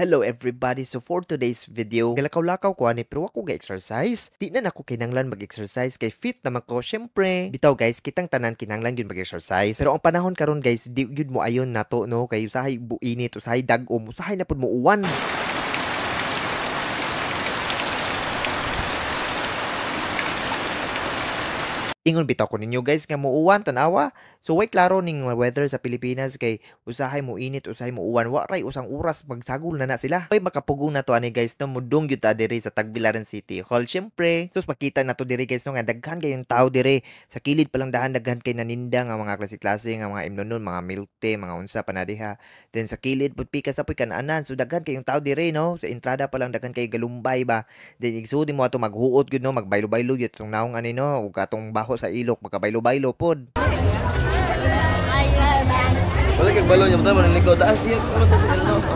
Hello everybody! So for today's video, galakaw-lakaw ko ani pero ako ga-exercise. Di na nako kinanglan mag-exercise kay fit naman ko. Syempre, bitaw guys, kitang tanan kinanglan gyud mag-exercise. Pero ang panahon karon guys, di gyud mo ayon nato no kay usahay buinit, usahay dagom, usahay na pud mo uwan. Ingon bitaw ko ninyo guys nga muuwan tanawa. So wait klaro ning weather sa Pilipinas kay usahay mo init, usahay mo uwan, wa ray usang oras magsagol na na sila. Way makapugong na to ani guys no mudong gyud ta diri sa Tagbilaran City Hall syempre. Sus makita na to diri guys no nga daghan kayong tao diri sa kilid pa lang dahan daghan kay naninda nga mga klase-klase nga mga imnonon, mga milte, mga unsa pa Then sa kilid pika sa puy anan so daghan kayong tao diri no sa entrada pa lang daghan kay galumbay ba. Then igsudi mo ato maghuot gyud no magbaylo-baylo gyud tong naong ani no ug atong baho ako sa ilok magkabaylo-baylo pod. Wala kag balon yung tama niko daan siya pumunta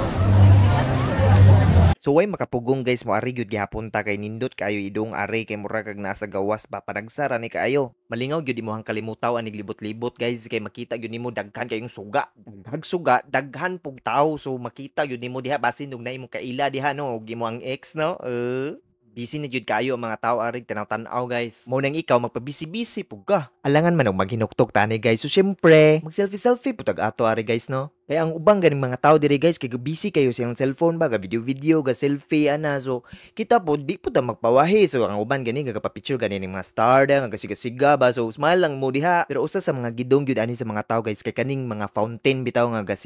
So way makapugong guys mo ari gyud gihapon ta kay nindot kayo idong ari kay mura kag nasa gawas pa panagsara ni kayo. Malingaw gyud imong kalimutaw anig libot-libot guys kay makita gyud nimo daghan kayong suga. Daghag suga, daghan pug tao so makita gyud nimo diha basin og na imong kaila diha no og imo ang ex no. Uh. Busy na jud kayo ang mga tao arig tanaw-tanaw guys. Mao nang ikaw magpabisi-bisi pug ka. Alangan man og maghinuktok tani guys. So syempre, mag-selfie-selfie putag ato ari guys no. Kaya ang ubang ganing mga tao diri guys kay busy kayo sa ilang cellphone ba, ga video-video, ga selfie ana so kita pod di pod magpawahi so ang uban ganing, ga picture gani ning mga star da nga siga-siga ba so smile lang mo diha. Pero usa sa mga gidong gyud ani sa mga tao guys kay kaning mga fountain bitaw nga ga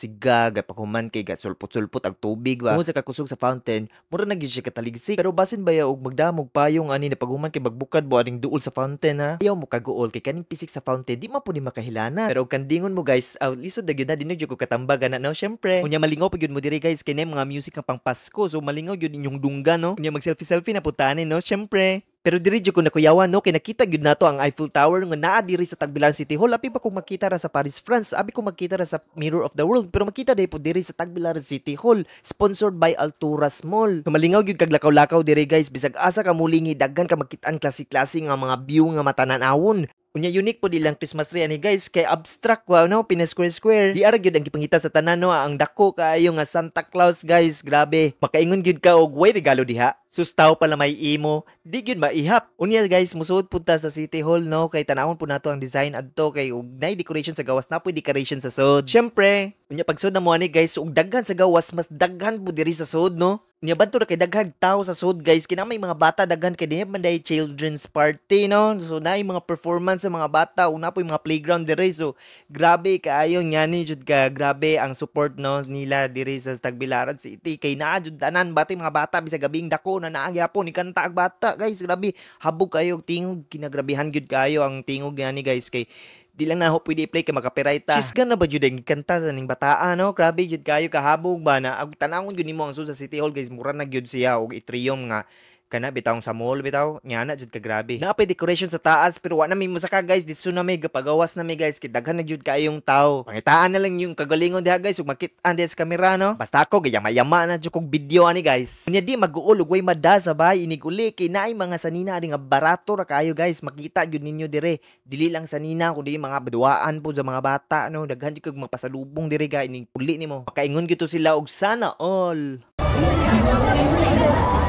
siga ga pakuman kay ga sulpot-sulpot ang tubig ba. Tungod sa kakusog sa fountain, mura na gyud siya kataligsik. Pero basin baya og magdamog pa yung ani na paghuman kay magbukad bo aning duol sa fountain ha. Ayaw mo kagool kay kaning pisik sa fountain di man pud ni makahilana. Pero kandingon mo guys, at ah, least gyud na dinhi video ko katambag na no syempre kunya malingaw pag yun mo dire guys kay mga music ang pangpasko so malingaw yun inyong dungga no kunya mag selfie selfie na putane no syempre pero diri jud ko nakuyawan no kay nakita gyud nato ang Eiffel Tower nga naa diri sa Tagbilan City Hall api pa kung makita ra sa Paris, France, abi ko makita ra sa Mirror of the World pero makita dai po diri sa Tagbilan City Hall sponsored by Alturas Mall. so, malingaw gyud kag lakaw-lakaw diri guys bisag asa ka mulingi daghan ka magkit-an klase-klase nga mga view nga matanan-awon. Unya unique po dilang Christmas tree ani guys kay abstract wow no pina square square. Di ara gyud ang gipangita sa tanan no ang dako kaayo nga Santa Claus guys grabe. Makaingon gyud ka og way regalo diha. Sustaw pala may imo, di gyud maihap. Unya guys musuod punta sa City Hall no kay tanawon po nato ang design adto kay og nay decoration sa gawas na po decoration sa sod. Syempre, unya pagsod na mo ani guys og daghan sa gawas mas daghan po diri sa sod no niya kay daghag tao sa sud guys kina may mga bata daghan kay dinhi man day children's party no so na mga performance sa mga bata una po yung mga playground diri so grabe kaayo ngani jud ka grabe ang support no nila diri sa Tagbilaran City kay naa jud tanan bati mga bata bisag gabing dako na naa gyapon ikanta ang bata guys grabe habog kayo tingog kinagrabihan gyud kayo ang tingog ngani guys kay di lang na ho pwede i-play kay makapirayta. Kisgan na ba jud ang kanta sa ning bataa no? Grabe jud kayo kahabog ba na ag tanawon gyud nimo ang Susa City Hall guys mura na gyud siya og itrium nga kana bitaw sa mall bitaw nya na jud ka grabe naa pay decoration sa taas pero wa na mi masaka guys dito na mi gapagawas na mi guys kay daghan na jud kayong tao pangitaan na lang yung kagalingon diha guys ug makit-an sa kamera no basta ako gaya yama na jud kog video ani guys nya di maguol ug way madasa bay iniguli kay naay mga sanina ari nga barato ra kayo guys makita jud ninyo dire dili lang sanina kundi mga baduaan po sa mga bata no daghan jud kog mapasalubong dire ga ining puli nimo pakaingon gyud sila og sana all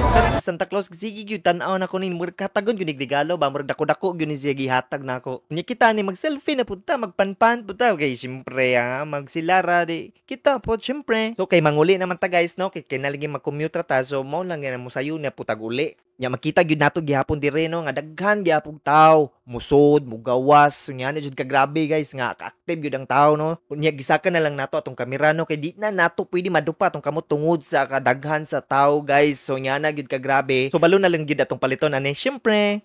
Kat Santa Claus gisigi gyud tan-aw na kunin murag katagon gyud nigligalo ba murag dako-dako gyud ni gihatag nako. Nya kita ni mag selfie na pud ta magpanpan pud ta kay syempre ha ah, magsilara di kita po syempre. So kay manguli naman ta guys no kay kinaligin mag-commute ta so mao lang gyud mo sayo na putag uli nya makita gyud nato gihapon dire no nga daghan gyapon tao musod mugawas nya na jud ka grabe guys nga active gyud ang tao no unya gisaka na lang nato atong kamera no kay di na nato pwede madupa atong kamot tungod sa kadaghan sa tao guys so nya na gyud ka grabe so balo na lang gyud atong paliton ani syempre